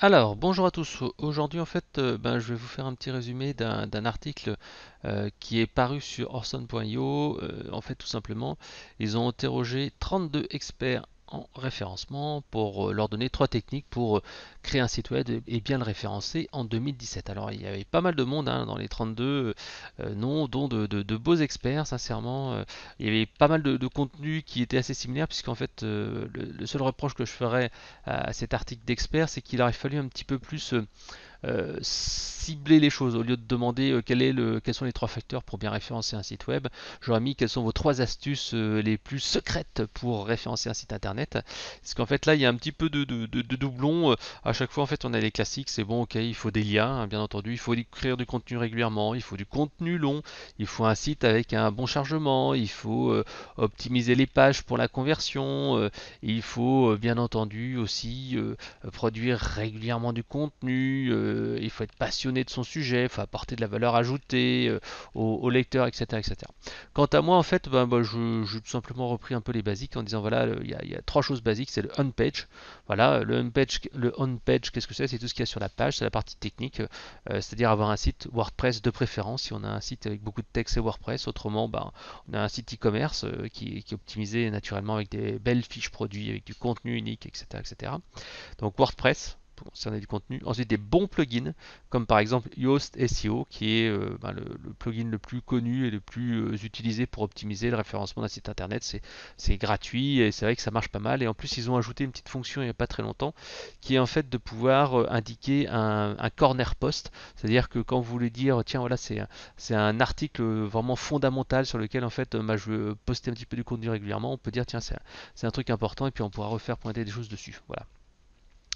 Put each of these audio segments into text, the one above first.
Alors, bonjour à tous. Aujourd'hui, en fait, euh, ben, je vais vous faire un petit résumé d'un article euh, qui est paru sur Orson.io. Euh, en fait, tout simplement, ils ont interrogé 32 experts en référencement pour euh, leur donner trois techniques pour euh, créer un site web et bien le référencer en 2017. Alors il y avait pas mal de monde hein, dans les 32 euh, noms, dont de, beaux experts, sincèrement. il y avait pas mal de, de contenu qui était assez similaire, puisqu'en fait le, seul reproche que je ferais à, cet article d'expert, c'est qu'il aurait fallu un petit peu plus cibler les choses. Au lieu de demander euh, quel est le, quels sont les trois facteurs pour bien référencer un site web, j'aurais mis quelles sont vos trois astuces euh, les plus secrètes pour référencer un site internet. Parce qu'en fait là, il y a un petit peu de, de, doublons. Euh, à chaque fois, en fait, on a les classiques. C'est bon, ok, il faut des liens, hein, bien entendu. Il faut écrire du contenu régulièrement. Il faut du contenu long. Il faut un site avec un bon chargement. Il faut optimiser les pages pour la conversion. il faut, bien entendu, aussi produire régulièrement du contenu. il faut être passionné de son sujet, enfin apporter de la valeur ajoutée euh, au, lecteur, etc., etc. Quant à moi, en fait, ben, ben je, tout simplement repris un peu les basiques en disant voilà, il y, a trois choses basiques, c'est le on-page. Voilà, le on-page, le on-page, qu'est-ce que c'est C'est tout ce qu'il y a sur la page, c'est la partie technique, euh, c'est-à-dire avoir un site WordPress de préférence. Si on a un site avec beaucoup de texte, et WordPress. Autrement, ben, on a un site e-commerce euh, qui, est optimisé naturellement avec des belles fiches produits, avec du contenu unique, etc., etc. Donc WordPress concerner du contenu. Ensuite, des bons plugins, comme par exemple Yoast SEO, qui est euh, ben, le, plugin le plus connu et le plus euh, utilisé pour optimiser le référencement d'un site internet. C'est gratuit et c'est vrai que ça marche pas mal. Et en plus, ils ont ajouté une petite fonction il n'y a pas très longtemps, qui est en fait de pouvoir euh, indiquer un, corner post. C'est-à-dire que quand vous voulez dire, tiens, voilà, c'est un article vraiment fondamental sur lequel en fait bah, je veux poster un petit peu du contenu régulièrement, on peut dire, tiens, c'est un truc important et puis on pourra refaire pointer des choses dessus. Voilà.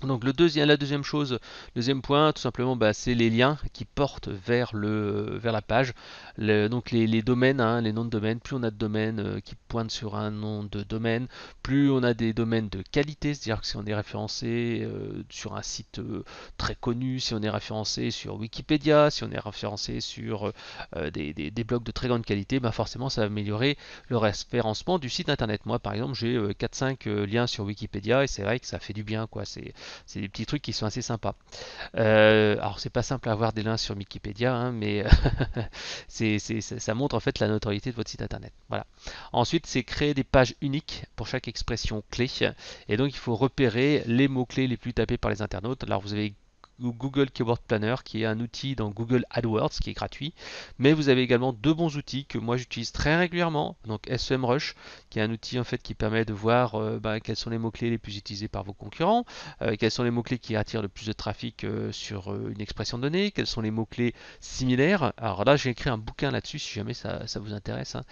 Donc le deuxième, la deuxième chose, deuxième point, tout simplement, bah, c'est les liens qui portent vers, le, vers la page. donc les, domaines, hein, les noms de domaines, plus on a de domaines euh, qui pointent sur un nom de domaine, plus on a des domaines de qualité, c'est-à-dire que si on est référencé euh, sur un site euh, très connu, si on est référencé sur Wikipédia, si on est référencé sur des, des, blogs de très grande qualité, bah, forcément ça va améliorer le référencement du site internet. Moi par exemple j'ai 4-5 liens sur Wikipédia et c'est vrai que ça fait du bien quoi. C'est c'est des petits trucs qui sont assez sympas. Euh, alors c'est pas simple à avoir des liens sur Wikipédia, hein, mais ça montre en fait la notoriété de votre site internet. Voilà. Ensuite, c'est créer des pages uniques pour chaque expression clé. Et donc il faut repérer les mots-clés les plus tapés par les internautes. Alors vous avez Google Keyword Planner, qui est un outil dans Google AdWords, qui est gratuit. Mais vous avez également deux bons outils que moi j'utilise très régulièrement, donc SEMrush, qui est un outil en fait qui permet de voir euh, bah, quels sont les mots-clés les plus utilisés par vos concurrents, euh, quels sont les mots-clés qui attirent le plus de trafic euh, sur une expression donnée, quels sont les mots-clés similaires. Alors là, j'ai écrit un bouquin là-dessus, si jamais ça, vous intéresse. Hein.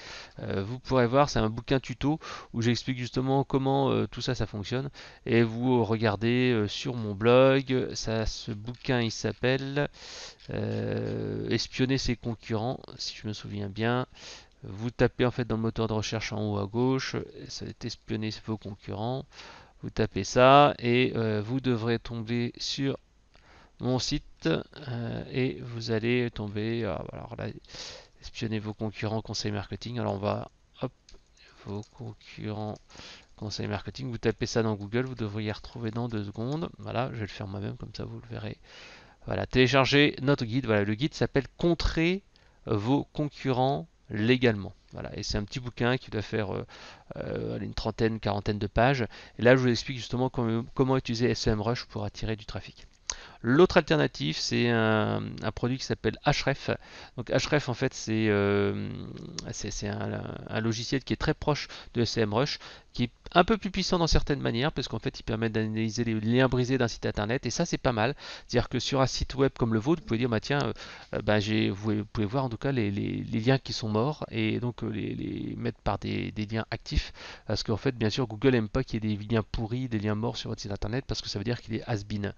vous pourrez voir, c'est un bouquin tuto où j'explique justement comment tout ça, ça fonctionne. Et vous regardez sur mon blog, ça se bouquin, il s'appelle euh, Espionner ses concurrents, si je me souviens bien. Vous tapez en fait dans le moteur de recherche en haut à gauche, ça va être espionner vos concurrents. Vous tapez ça et euh, vous devrez tomber sur mon site euh, et vous allez tomber. Ah, alors là, espionner vos concurrents, conseil marketing. Alors on va, hop, vos concurrents conseil marketing. Vous tapez ça dans Google, vous devriez retrouver dans deux secondes. Voilà, je vais le faire moi-même, comme ça vous le verrez. Voilà, téléchargez notre guide. Voilà, le guide s'appelle Contrer vos concurrents légalement. Voilà, et c'est un petit bouquin qui doit faire euh, euh, une trentaine, quarantaine de pages. Et là, je vous explique justement comment, comment utiliser SEMrush pour attirer du trafic. L'autre alternative, c'est un, produit qui s'appelle href. Donc href, en fait, c'est euh, un, logiciel qui est très proche de SEMrush, qui est un peu plus puissant dans certaines manières, parce qu'en fait, il permet d'analyser les liens brisés d'un site internet, et ça, c'est pas mal. C'est-à-dire que sur un site web comme le vôtre, vous pouvez dire, bah, tiens, euh, euh, bah, vous pouvez voir en tout cas les, liens qui sont morts, et donc les, mettre par des, liens actifs, parce qu'en fait, bien sûr, Google n'aime pas qu'il y ait des liens pourris, des liens morts sur votre site internet, parce que ça veut dire qu'il est has-been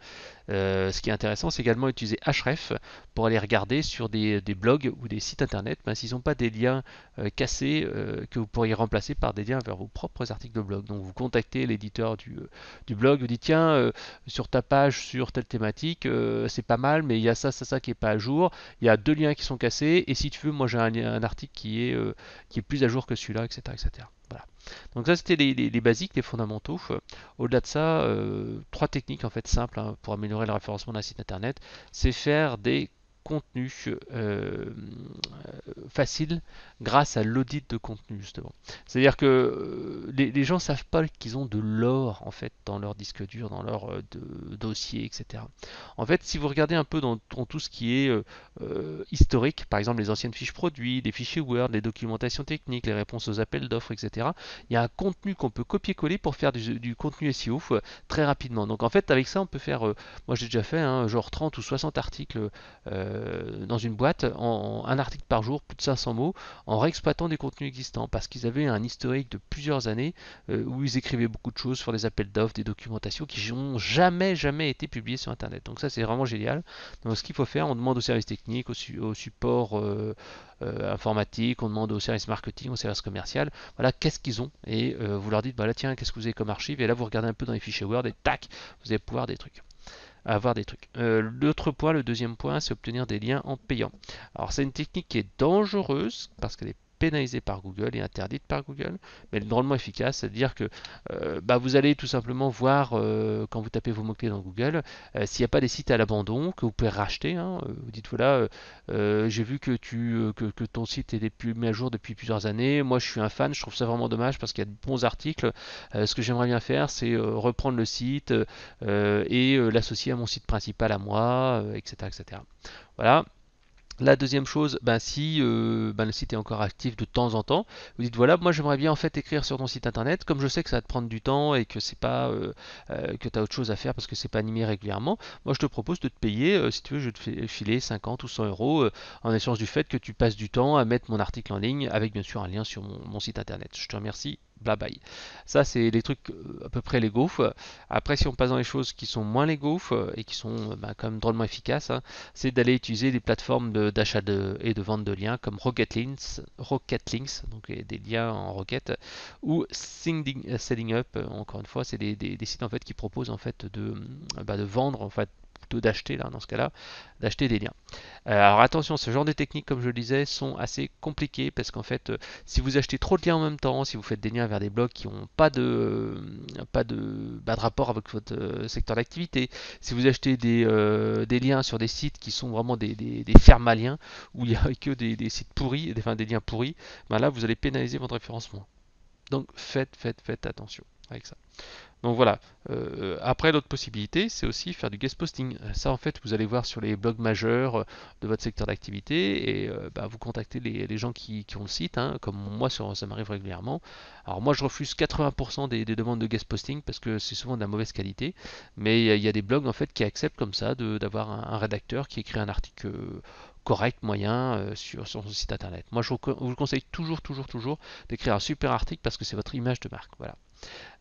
ce qui est intéressant, c'est également utiliser href pour aller regarder sur des, blogs ou des sites internet ben, s'ils n'ont pas des liens euh, cassés euh, que vous pourriez remplacer par des liens vers vos propres articles de blog. Donc vous contactez l'éditeur du, euh, blog, vous dites tiens, sur ta page, sur telle thématique, c'est pas mal, mais il y a ça, ça, ça qui n'est pas à jour. Il y a deux liens qui sont cassés, et si tu veux, moi j'ai un, un, article qui est, qui est plus à jour que celui-là, etc. etc. Voilà. Donc ça c'était les, basiques, les fondamentaux. Au-delà de ça, euh, trois techniques en fait simples hein, pour améliorer le référencement d'un site internet, c'est faire des contenu euh, facile grâce à l'audit de contenu justement. C'est-à-dire que euh, les, gens ne savent pas qu'ils ont de l'or en fait dans leur disque dur, dans leur euh, dossier, etc. En fait, si vous regardez un peu dans, tout ce qui est historique, par exemple les anciennes fiches produits, les fichiers Word, les documentations techniques, les réponses aux appels d'offres, etc. Il y a un contenu qu'on peut copier-coller pour faire du, contenu SEO très rapidement. Donc en fait, avec ça, on peut faire, moi j'ai déjà fait, hein, genre 30 ou 60 articles euh, dans une boîte en, un article par jour, plus de 500 mots, en réexploitant des contenus existants, parce qu'ils avaient un historique de plusieurs années euh, où ils écrivaient beaucoup de choses sur des appels d'offres, des documentations qui n'ont jamais, jamais été publiées sur Internet. Donc ça, c'est vraiment génial. Donc ce qu'il faut faire, on demande aux services techniques, au, support euh, informatique, on demande au service marketing, au service commercial, voilà, qu'est-ce qu'ils ont Et vous leur dites, "Bah là, tiens, qu'est-ce que vous avez comme archive Et là, vous regardez un peu dans les fichiers Word et tac, vous allez pouvoir des trucs avoir des trucs. Euh, l'autre point, le deuxième point, c'est obtenir des liens en payant. Alors c'est une technique qui est dangereuse parce qu'elle est pénalisé par Google et interdite par Google, mais elle drôlement efficace, c'est-à-dire que euh, bah, vous allez tout simplement voir euh, quand vous tapez vos mots-clés dans Google euh, s'il n'y a pas des sites à l'abandon que vous pouvez racheter. Hein, vous dites voilà, j'ai vu que, tu, que, ton site est mis à jour depuis plusieurs années, moi je suis un fan, je trouve ça vraiment dommage parce qu'il y a de bons articles. ce que j'aimerais bien faire, c'est reprendre le site et l'associer à mon site principal à moi, etc. etc. Voilà. La deuxième chose, ben, si euh, ben, le site est encore actif de temps en temps, vous dites voilà, moi j'aimerais bien en fait écrire sur ton site internet, comme je sais que ça va te prendre du temps et que c'est pas euh, euh, que tu as autre chose à faire parce que c'est pas animé régulièrement, moi je te propose de te payer, si tu veux, je te fais filer 50 ou 100 euros en échange du fait que tu passes du temps à mettre mon article en ligne avec bien sûr un lien sur mon site internet. Je te remercie bye Ça, c'est les trucs euh, à peu près légaux. Après, si on passe dans les choses qui sont moins légaux euh, et qui sont euh, bah, quand même drôlement efficaces, hein, c'est d'aller utiliser des plateformes d'achat et de vente de liens comme Links, Rocket Links, donc des liens en Rocket, ou Selling Up. Encore une fois, c'est des, sites en fait qui proposent en fait de, bah, de vendre en fait d'acheter là dans ce cas-là, d'acheter des liens. Euh, alors attention, ce genre de techniques, comme je le disais, sont assez compliquées parce qu'en fait, euh, si vous achetez trop de liens en même temps, si vous faites des liens vers des blogs qui n'ont euh, pas de pas de, de rapport avec votre secteur d'activité, si vous achetez des, liens sur des sites qui sont vraiment des, des, fermes à liens où il n'y a que des, sites pourris, enfin des liens pourris, ben là vous allez pénaliser votre référencement. Donc faites, faites, faites attention. Donc voilà. Euh, après, l'autre possibilité, c'est aussi faire du guest posting. Ça, en fait, vous allez voir sur les blogs majeurs euh, de votre secteur d'activité et euh, bah, vous contactez les, gens qui, ont le site, hein, comme moi, ça m'arrive régulièrement. Alors moi, je refuse 80% des, demandes de guest posting parce que c'est souvent de la mauvaise qualité. Mais il y, a des blogs, en fait, qui acceptent comme ça d'avoir un, rédacteur qui écrit un article correct, moyen sur, son site internet. Moi, je vous, vous conseille toujours, toujours, toujours d'écrire un super article parce que c'est votre image de marque. Voilà.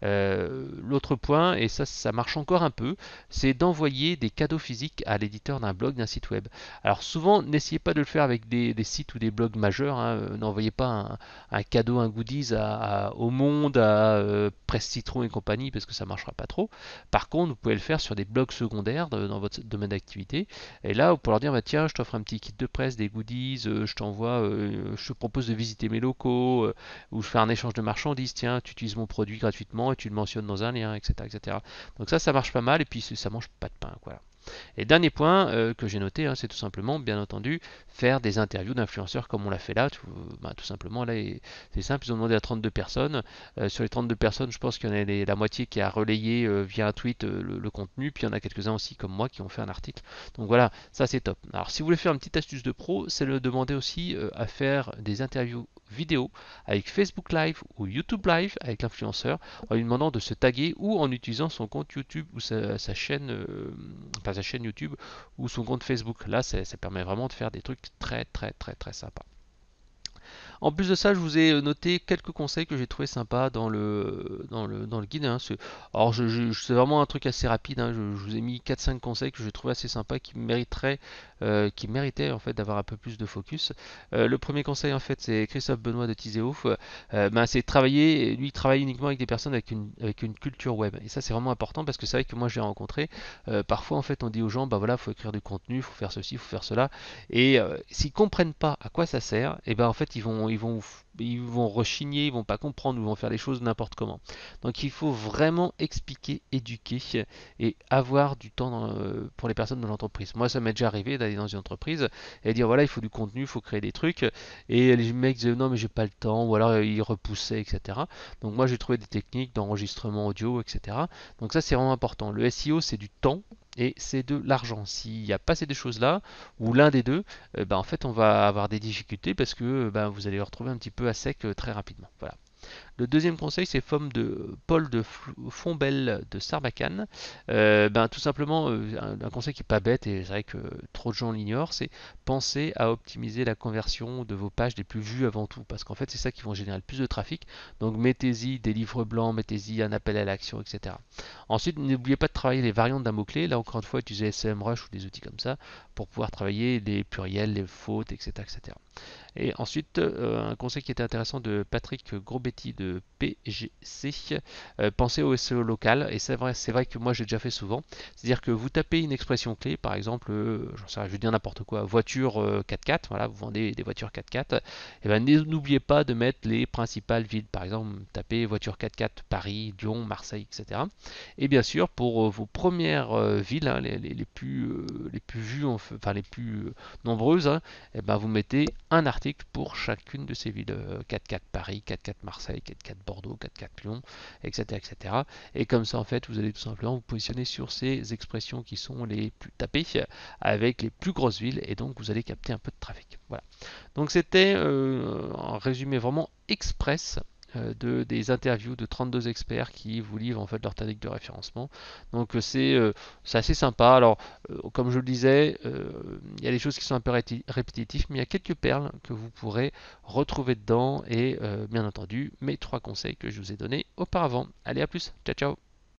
Euh, l'autre point, et ça, ça marche encore un peu, c'est d'envoyer des cadeaux physiques à l'éditeur d'un blog, d'un site web. Alors souvent, n'essayez pas de le faire avec des, sites ou des blogs majeurs. Hein. Euh, n'envoyez pas un, cadeau, un goodies au Monde, à euh, Presse Citron et compagnie, parce que ça marchera pas trop. Par contre, vous pouvez le faire sur des blogs secondaires dans votre domaine d'activité. Et là, vous pouvez leur dire, bah, tiens, je t'offre un petit kit de presse, des goodies, je t'envoie, je te propose de visiter mes locaux, ou je fais un échange de marchandises, tiens, tu utilises mon produit gratuitement et tu le mentionnes dans un lien, etc. etc. Donc ça, ça marche pas mal et puis ça mange pas de pain. quoi. Et dernier point euh, que j'ai noté, hein, c'est tout simplement, bien entendu, faire des interviews d'influenceurs comme on l'a fait là. Tout, bah, simplement, là, c'est simple, ils ont demandé à 32 personnes. Euh, sur les 32 personnes, je pense qu'il y en a la moitié qui a relayé euh, via un tweet le, contenu, puis il y en a quelques-uns aussi comme moi qui ont fait un article. Donc voilà, ça c'est top. Alors si vous voulez faire une petite astuce de pro, c'est de demander aussi à faire des interviews vidéo avec Facebook Live ou YouTube Live avec l'influenceur en lui demandant de se taguer ou en utilisant son compte YouTube ou sa, chaîne, sa chaîne YouTube ou son compte Facebook. Là, ça permet vraiment de faire des trucs très, très, très, très sympas. En plus de ça, je vous ai euh, noté quelques conseils que j'ai trouvé sympa dans le, dans le, dans le guide. Hein. c'est vraiment un truc assez rapide. Hein. Je, vous ai mis 4-5 conseils que j'ai trouvé assez sympa qui mériteraient, euh, qui méritaient en fait d'avoir un peu plus de focus. Euh, le premier conseil, en fait, c'est Christophe Benoît de Tizéouf, ben, c'est travailler, lui, il travaille uniquement avec des personnes avec une, avec une culture web. Et ça, c'est vraiment important parce que c'est vrai que moi, j'ai rencontré. parfois, en fait, on dit aux gens, bah voilà, faut écrire du contenu, faut faire ceci, faut faire cela. Et s'ils comprennent pas à quoi ça sert, et eh ben en fait, ils vont ils vont, ils vont rechigner, ils vont pas comprendre, ils vont faire les choses n'importe comment. Donc il faut vraiment expliquer, éduquer et avoir du temps euh, pour les personnes dans l'entreprise. Moi, ça m'est déjà arrivé d'aller dans une entreprise et dire voilà, il faut du contenu, il faut créer des trucs. Et les mecs disaient non, mais j'ai pas le temps, ou alors ils repoussaient, etc. Donc moi, j'ai trouvé des techniques d'enregistrement audio, etc. Donc ça, c'est vraiment important. Le SEO, c'est du temps et c'est de l'argent. S'il n'y a pas ces deux choses-là, ou l'un des deux, euh, bah, en fait on va avoir des difficultés parce que ben, vous allez vous retrouver un petit peu à sec euh, très rapidement. Voilà. Le deuxième conseil, c'est de, Paul de Fombelle de Sarbacane. Euh, ben, tout simplement, euh, un, conseil qui n'est pas bête et c'est vrai que trop de gens l'ignorent, c'est penser à optimiser la conversion de vos pages les plus vues avant tout, parce qu'en fait, c'est ça qui vont générer le plus de trafic. Donc, mettez-y des livres blancs, mettez-y un appel à l'action, etc. Ensuite, n'oubliez pas de travailler les variantes d'un mot-clé. Là, encore une fois, utilisez SEMrush ou des outils comme ça pour pouvoir travailler les pluriels, les fautes, etc. etc. Et ensuite, euh, un conseil qui était intéressant de Patrick Grobetti de PGC, euh, pensez au SEO local. Et c'est vrai, vrai que moi j'ai déjà fait souvent. C'est-à-dire que vous tapez une expression clé, par exemple, euh, sais, je vais dire n'importe quoi, voiture 4x4, euh, voilà, vous vendez des voitures 4x4, et eh ben n'oubliez pas de mettre les principales villes. Par exemple, tapez voiture 4x4 Paris, Lyon, Marseille, etc. Et bien sûr, pour vos premières villes, hein, les, plus, les plus vues, enfin les plus nombreuses, et hein, eh ben vous mettez un article pour chacune de ces villes 4x4 Paris, 4x4 Marseille, 4 4 Bordeaux, 4-4 Lyon, etc., Et comme ça, en fait, vous allez tout simplement vous positionner sur ces expressions qui sont les plus tapées avec les plus grosses villes et donc vous allez capter un peu de trafic. Voilà. Donc c'était euh, un en résumé vraiment express euh, de, des interviews de 32 experts qui vous livrent en fait leur technique de référencement. Donc euh, euh, c'est assez sympa. Alors comme je le disais, il y a des choses qui sont un peu répétitives, mais il y a quelques perles que vous pourrez retrouver dedans et bien entendu mes trois conseils que je vous ai donnés auparavant. Allez à plus, ciao ciao